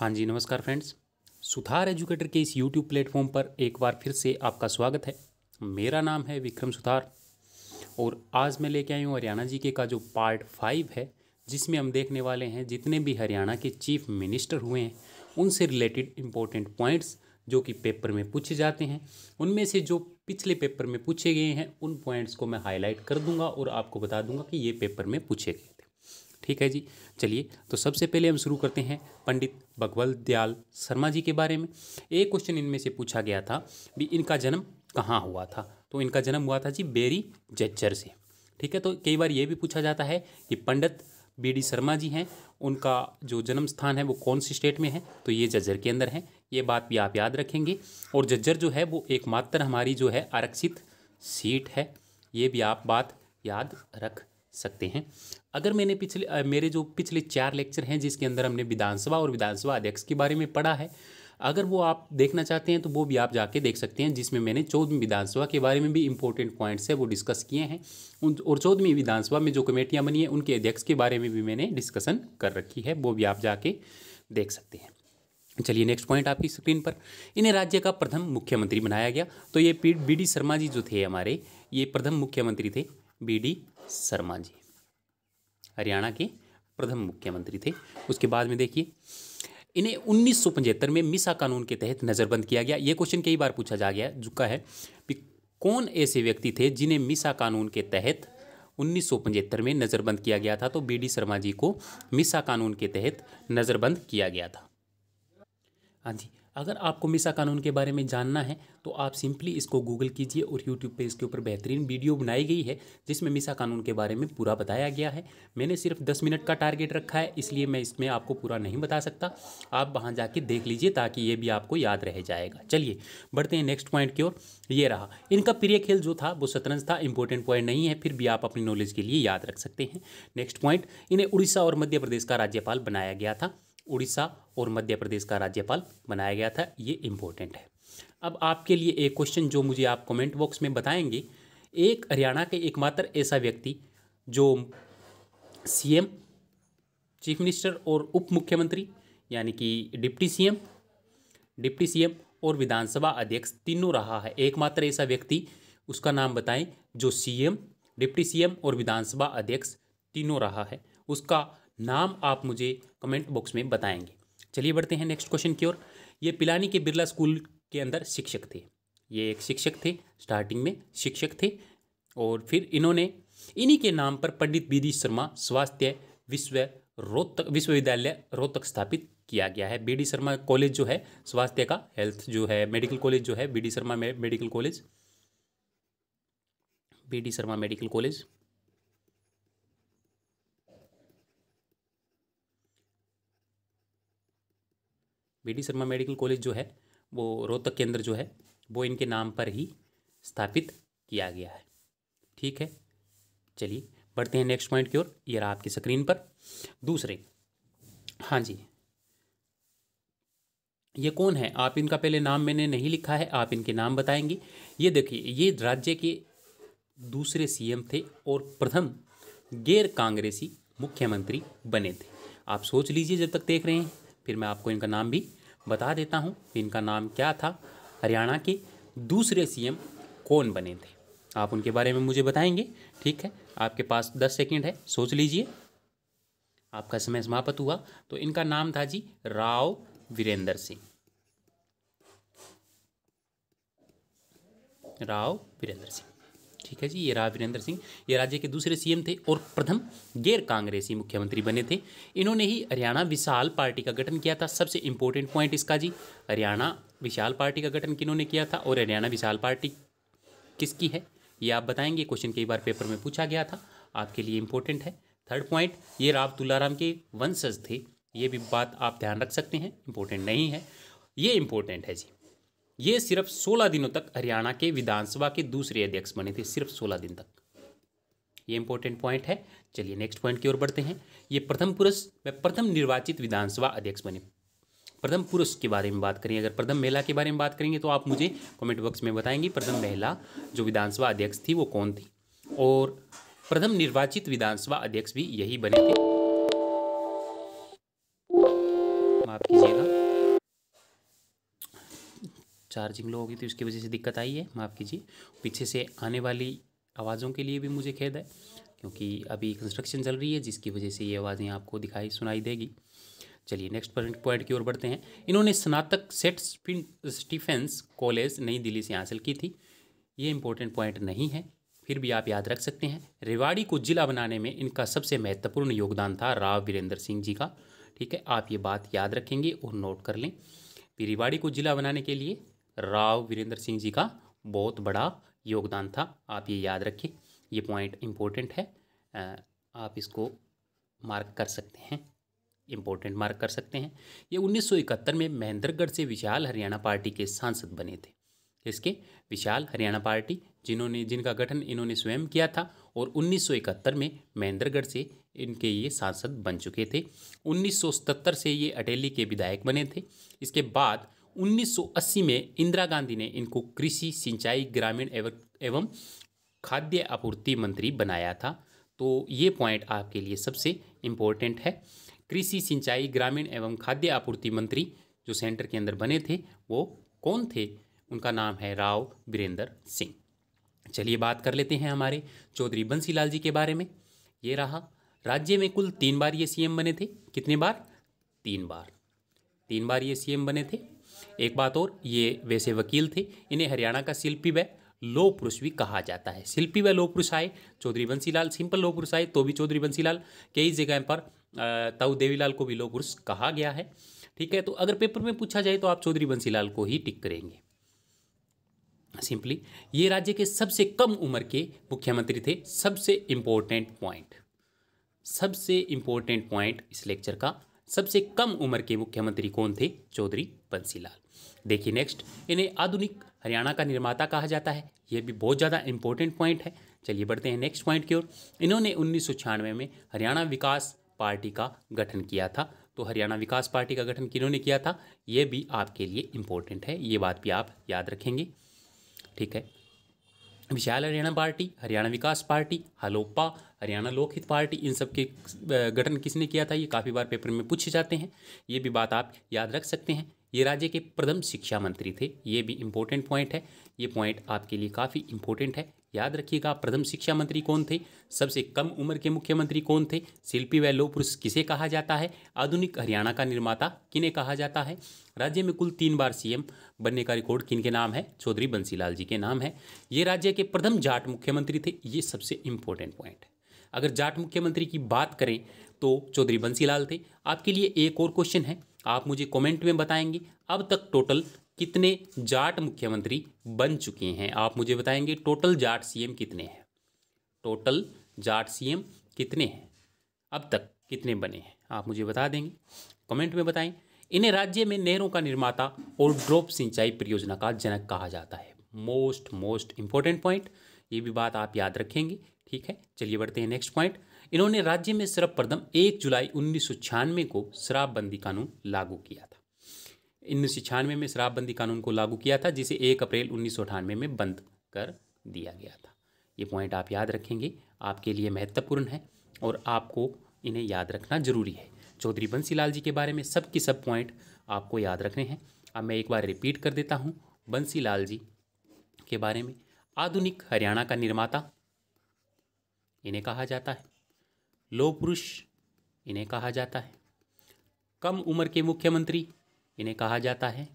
हाँ जी नमस्कार friends Suthar educator के इस यूट्यूब प्लेटफॉर्म पर एक बार फिर से आपका स्वागत है मेरा नाम है विक्रम सुधार और आज मैं लेके आई हूँ हरियाणा जी के का जो पार्ट फाइव है जिसमें हम देखने वाले हैं जितने भी हरियाणा के चीफ मिनिस्टर हुए हैं उनसे रिलेटेड इम्पोर्टेंट पॉइंट्स जो कि पेपर में पूछे जाते हैं उनमें से जो पिछले पेपर में पूछे गए हैं उन पॉइंट्स को मैं हाईलाइट कर दूंगा और आपको बता दूंगा कि ये पेपर में पूछे गए ठीक है जी चलिए तो सबसे पहले हम शुरू करते हैं पंडित भगवल दयाल शर्मा जी के बारे में एक क्वेश्चन इनमें से पूछा गया था भी इनका जन्म कहाँ हुआ था तो इनका जन्म हुआ था जी बेरी जज्जर से ठीक है तो कई बार ये भी पूछा जाता है कि पंडित बी डी शर्मा जी हैं उनका जो जन्म स्थान है वो कौन सी स्टेट में है तो ये जज्जर के अंदर है ये बात भी आप याद रखेंगे और जज्जर जो है वो एकमात्र हमारी जो है आरक्षित सीट है ये भी आप बात याद रख सकते हैं अगर मैंने पिछले मेरे जो पिछले चार लेक्चर हैं जिसके अंदर हमने विधानसभा और विधानसभा अध्यक्ष के बारे में पढ़ा है अगर वो आप देखना चाहते हैं तो वो भी आप जाके देख सकते हैं जिसमें मैंने चौदहवीं विधानसभा के बारे में भी इंपॉर्टेंट पॉइंट्स है वो डिस्कस किए हैं उन और चौदहवीं विधानसभा में जो कमेटियाँ बनी हैं उनके अध्यक्ष के बारे में भी मैंने डिस्कशन कर रखी है वो भी आप जाके देख सकते हैं चलिए नेक्स्ट पॉइंट आपकी स्क्रीन पर इन्हें राज्य का प्रथम मुख्यमंत्री बनाया गया तो ये बी डी शर्मा जी जो थे हमारे ये प्रथम मुख्यमंत्री थे बी डी शर्मा जी हरियाणा के प्रथम मुख्यमंत्री थे उसके बाद में देखिए इन्हें उन्नीस में मिसा कानून के तहत नज़रबंद किया गया ये क्वेश्चन कई बार पूछा जा गया चुका है कि कौन ऐसे व्यक्ति थे जिन्हें मिसा कानून के तहत उन्नीस में नज़रबंद किया गया था तो बी डी शर्मा जी को मिसा कानून के तहत नज़रबंद किया गया था हाँ जी अगर आपको मिसा कानून के बारे में जानना है तो आप सिंपली इसको गूगल कीजिए और यूट्यूब पे इसके ऊपर बेहतरीन वीडियो बनाई गई है जिसमें मिसा कानून के बारे में पूरा बताया गया है मैंने सिर्फ दस मिनट का टारगेट रखा है इसलिए मैं इसमें आपको पूरा नहीं बता सकता आप वहाँ जाके देख लीजिए ताकि ये भी आपको याद रह जाएगा चलिए बढ़ते हैं नेक्स्ट पॉइंट की ओर ये रहा इनका प्रिय खेल जो था वो शतरंज था इंपॉर्टेंट पॉइंट नहीं है फिर भी आप अपनी नॉलेज के लिए याद रख सकते हैं नेक्स्ट पॉइंट इन्हें उड़ीसा और मध्य प्रदेश का राज्यपाल बनाया गया था उड़ीसा और मध्य प्रदेश का राज्यपाल बनाया गया था ये इम्पोर्टेंट है अब आपके लिए एक क्वेश्चन जो मुझे आप कमेंट बॉक्स में बताएंगे एक हरियाणा के एकमात्र ऐसा व्यक्ति जो सीएम चीफ मिनिस्टर और उप मुख्यमंत्री यानी कि डिप्टी सीएम डिप्टी सीएम और विधानसभा अध्यक्ष तीनों रहा है एकमात्र ऐसा व्यक्ति उसका नाम बताएं जो सीएम डिप्टी सीएम और विधानसभा अध्यक्ष तीनों रहा है उसका नाम आप मुझे कमेंट बॉक्स में बताएंगे चलिए बढ़ते हैं नेक्स्ट क्वेश्चन की ओर ये पिलानी के बिरला स्कूल के अंदर शिक्षक थे ये एक शिक्षक थे स्टार्टिंग में शिक्षक थे और फिर इन्होंने इन्हीं के नाम पर पंडित डी शर्मा स्वास्थ्य विश्व रोहतक विश्वविद्यालय रोहतक स्थापित किया गया है डी शर्मा कॉलेज जो है स्वास्थ्य का हेल्थ जो है मेडिकल कॉलेज जो है D Sharma medical college D Sharma medical college B Sharma medical college जो है वो रोहतक केंद्र जो है वो इनके नाम पर ही स्थापित किया गया है ठीक है चलिए बढ़ते हैं नेक्स्ट पॉइंट की ओर ये रहा आपकी स्क्रीन पर दूसरे हाँ जी ये कौन है आप इनका पहले नाम मैंने नहीं लिखा है आप इनके नाम बताएंगे ये देखिए ये राज्य के दूसरे सीएम थे और प्रथम गैर कांग्रेसी मुख्यमंत्री बने थे आप सोच लीजिए जब तक देख रहे हैं फिर मैं आपको इनका नाम भी बता देता हूँ इनका नाम क्या था हरियाणा के दूसरे सीएम कौन बने थे आप उनके बारे में मुझे बताएंगे ठीक है आपके पास दस सेकेंड है सोच लीजिए आपका समय समाप्त हुआ तो इनका नाम था जी राव वीरेंद्र सिंह राव वीरेंद्र सिंह ठीक है जी ये रहा वीरेंद्र सिंह ये राज्य के दूसरे सीएम थे और प्रथम गैर कांग्रेसी मुख्यमंत्री बने थे इन्होंने ही हरियाणा विशाल पार्टी का गठन किया था सबसे इंपॉर्टेंट पॉइंट इसका जी हरियाणा विशाल पार्टी का गठन किन्होंने किया था और हरियाणा विशाल पार्टी किसकी है ये आप बताएंगे क्वेश्चन कई बार पेपर में पूछा गया था आपके लिए इंपॉर्टेंट है थर्ड पॉइंट ये राव तुलाराम के वंशज थे ये भी बात आप ध्यान रख सकते हैं इंपॉर्टेंट नहीं है ये इंपॉर्टेंट है जी ये सिर्फ 16 दिनों तक हरियाणा के विधानसभा के दूसरे अध्यक्ष बने थे सिर्फ 16 दिन तक ये इंपॉर्टेंट पॉइंट है चलिए नेक्स्ट पॉइंट की ओर बढ़ते हैं ये प्रथम पुरुष व प्रथम निर्वाचित विधानसभा अध्यक्ष बने प्रथम पुरुष के बारे में बात करें अगर प्रथम महिला के बारे में बात करेंगे तो आप मुझे कमेंट बॉक्स में बताएंगे प्रथम महिला जो विधानसभा अध्यक्ष थी वो कौन थी और प्रथम निर्वाचित विधानसभा अध्यक्ष भी यही बने थे माफ कीजिएगा चार्जिंग लो होगी तो इसकी वजह से दिक्कत आई है माफ़ कीजिए पीछे से आने वाली आवाज़ों के लिए भी मुझे खेद है क्योंकि अभी कंस्ट्रक्शन चल रही है जिसकी वजह से ये आवाज़ें आपको दिखाई सुनाई देगी चलिए नेक्स्ट पॉइंट की ओर बढ़ते हैं इन्होंने स्नातक सेट स्टीफेंस कॉलेज नई दिल्ली से हासिल की थी ये इंपॉर्टेंट पॉइंट नहीं है फिर भी आप याद रख सकते हैं रेवाड़ी को जिला बनाने में इनका सबसे महत्वपूर्ण योगदान था राव वीरेंद्र सिंह जी का ठीक है आप ये बात याद रखेंगे और नोट कर लें रेवाड़ी को जिला बनाने के लिए राव वीरेंद्र सिंह जी का बहुत बड़ा योगदान था आप ये याद रखिए ये पॉइंट इम्पोर्टेंट है आप इसको मार्क कर सकते हैं इम्पोर्टेंट मार्क कर सकते हैं ये 1971 में महेंद्रगढ़ से विशाल हरियाणा पार्टी के सांसद बने थे इसके विशाल हरियाणा पार्टी जिन्होंने जिनका गठन इन्होंने स्वयं किया था और 1971 में महेंद्रगढ़ से इनके ये सांसद बन चुके थे 1977 से ये अटेली के विधायक बने थे इसके बाद 1980 में इंदिरा गांधी ने इनको कृषि सिंचाई ग्रामीण एवं खाद्य आपूर्ति मंत्री बनाया था तो ये पॉइंट आपके लिए सबसे इम्पोर्टेंट है कृषि सिंचाई ग्रामीण एवं खाद्य आपूर्ति मंत्री जो सेंटर के अंदर बने थे वो कौन थे उनका नाम है राव वीरेंद्र सिंह चलिए बात कर लेते हैं हमारे चौधरी बंसीलाल जी के बारे में ये रहा राज्य में कुल तीन बार ये सीएम बने थे कितने बार तीन बार तीन बार ये सीएम बने थे एक बात और ये वैसे वकील थे इन्हें हरियाणा का शिल्पी व लो पुरुष भी कहा जाता है शिल्पी व लो पुरुष आए चौधरी बंसीलाल सिंपल लो पुरुष आए तो भी चौधरी बंसीलाल कई जगह पर ताऊ देवीलाल को भी लो पुरुष कहा गया है ठीक है तो अगर पेपर में पूछा जाए तो आप चौधरी बंसीलाल को ही टिक करेंगे सिंपली ये राज्य के सबसे कम उम्र के मुख्यमंत्री थे सबसे इंपॉर्टेंट पॉइंट सबसे इंपॉर्टेंट पॉइंट इस लेक्चर का सबसे कम उम्र के मुख्यमंत्री कौन थे चौधरी बंसीलाल देखिए नेक्स्ट इन्हें आधुनिक हरियाणा का निर्माता कहा जाता है ये भी बहुत ज़्यादा इंपॉर्टेंट पॉइंट है चलिए बढ़ते हैं नेक्स्ट पॉइंट की ओर इन्होंने उन्नीस में हरियाणा विकास पार्टी का गठन किया था तो हरियाणा विकास पार्टी का गठन किन्होंने किया था ये भी आपके लिए इम्पोर्टेंट है ये बात भी आप याद रखेंगे ठीक है Vishal Haryana party Haryana Vikas party Halopa Haryana Lokhit party इन सब के गठन किसने किया था ये काफ़ी बार पेपर में पूछे जाते हैं ये भी बात आप याद रख सकते हैं ये राज्य के प्रथम शिक्षा मंत्री थे ये भी इम्पोर्टेंट पॉइंट है ये पॉइंट आपके लिए काफ़ी इम्पोर्टेंट है याद रखिएगा प्रथम शिक्षा मंत्री कौन थे सबसे कम उम्र के मुख्यमंत्री कौन थे शिल्पी व लोह पुरुष किसे कहा जाता है आधुनिक हरियाणा का निर्माता किने कहा जाता है राज्य में कुल तीन बार सीएम बनने का रिकॉर्ड किन के नाम है चौधरी बंसीलाल जी के नाम है ये राज्य के प्रथम जाट मुख्यमंत्री थे ये सबसे इम्पोर्टेंट पॉइंट है अगर जाट मुख्यमंत्री की बात करें तो चौधरी बंसीलाल थे आपके लिए एक और क्वेश्चन है आप मुझे कमेंट में बताएंगे अब तक टोटल कितने जाट मुख्यमंत्री बन चुके हैं आप मुझे बताएंगे टोटल जाट सीएम कितने हैं टोटल जाट सीएम कितने हैं अब तक कितने बने हैं आप मुझे बता देंगे कमेंट में बताएं इन्हें राज्य में नहरों का निर्माता और ड्रॉप सिंचाई परियोजना का जनक कहा जाता है मोस्ट मोस्ट इंपॉर्टेंट पॉइंट ये भी बात आप याद रखेंगे ठीक है चलिए बढ़ते हैं नेक्स्ट पॉइंट इन्होंने राज्य में सर्वप्रथम एक जुलाई उन्नीस को शराबबंदी कानून लागू किया उन्नीस में शराबबंदी कानून को लागू किया था जिसे एक अप्रैल उन्नीस में बंद कर दिया गया था ये पॉइंट आप याद रखेंगे आपके लिए महत्वपूर्ण है और आपको इन्हें याद रखना जरूरी है चौधरी बंसीलाल जी के बारे में सब की सब पॉइंट आपको याद रखने हैं अब मैं एक बार रिपीट कर देता हूँ बंसीलाल जी के बारे में आधुनिक हरियाणा का निर्माता इन्हें कहा जाता है लोह पुरुष इन्हें कहा जाता है कम उम्र के मुख्यमंत्री इन्हें कहा जाता है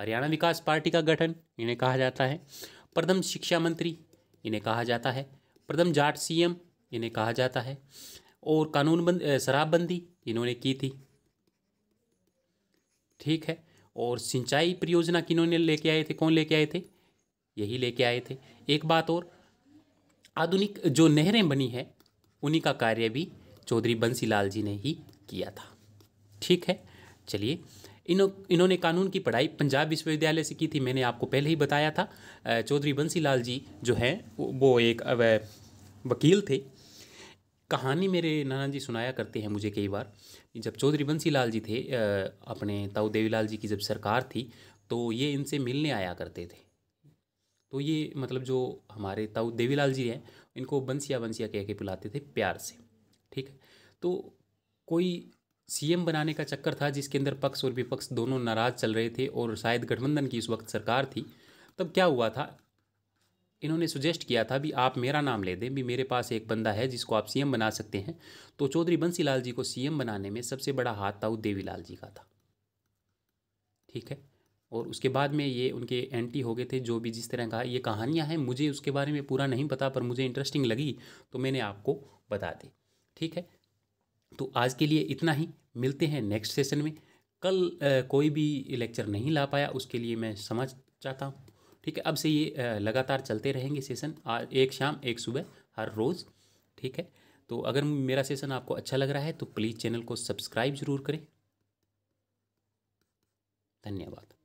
हरियाणा विकास पार्टी का गठन इन्हें कहा जाता है प्रथम शिक्षा मंत्री इन्हें कहा जाता है प्रथम जाट सीएम इन्हें कहा जाता है और कानून बंद शराबबंदी इन्होंने की थी ठीक है और सिंचाई परियोजना किन्होंने लेके आए थे कौन लेके आए थे यही लेके आए थे एक बात और आधुनिक जो नहरें बनी है उन्हीं का कार्य भी चौधरी बंसीलाल जी ने ही किया था ठीक है चलिए इन इन्होंने कानून की पढ़ाई पंजाब विश्वविद्यालय से की थी मैंने आपको पहले ही बताया था चौधरी बंसी लाल जी जो हैं वो एक वकील थे कहानी मेरे नाना जी सुनाया करते हैं मुझे कई बार जब चौधरी बंसी लाल जी थे अपने ताऊ देवीलाल जी की जब सरकार थी तो ये इनसे मिलने आया करते थे तो ये मतलब जो हमारे ताऊ देवीलाल जी हैं इनको बंसिया बंसिया कह के बुलाते थे प्यार से ठीक है तो कोई सीएम बनाने का चक्कर था जिसके अंदर पक्ष और विपक्ष दोनों नाराज चल रहे थे और शायद गठबंधन की इस वक्त सरकार थी तब क्या हुआ था इन्होंने सुजेस्ट किया था भी आप मेरा नाम ले दें भी मेरे पास एक बंदा है जिसको आप सीएम बना सकते हैं तो चौधरी बंसीलाल जी को सीएम बनाने में सबसे बड़ा हाथ था वो देवीलाल जी का था ठीक है और उसके बाद में ये उनके एंटी हो गए थे जो भी जिस तरह का ये कहानियाँ हैं मुझे उसके बारे में पूरा नहीं पता पर मुझे इंटरेस्टिंग लगी तो मैंने आपको बता दी ठीक है तो आज के लिए इतना ही मिलते हैं नेक्स्ट सेशन में कल आ, कोई भी लेक्चर नहीं ला पाया उसके लिए मैं समझ चाहता हूँ ठीक है अब से ये आ, लगातार चलते रहेंगे सेशन आज एक शाम एक सुबह हर रोज़ ठीक है तो अगर मेरा सेशन आपको अच्छा लग रहा है तो प्लीज़ चैनल को सब्सक्राइब ज़रूर करें धन्यवाद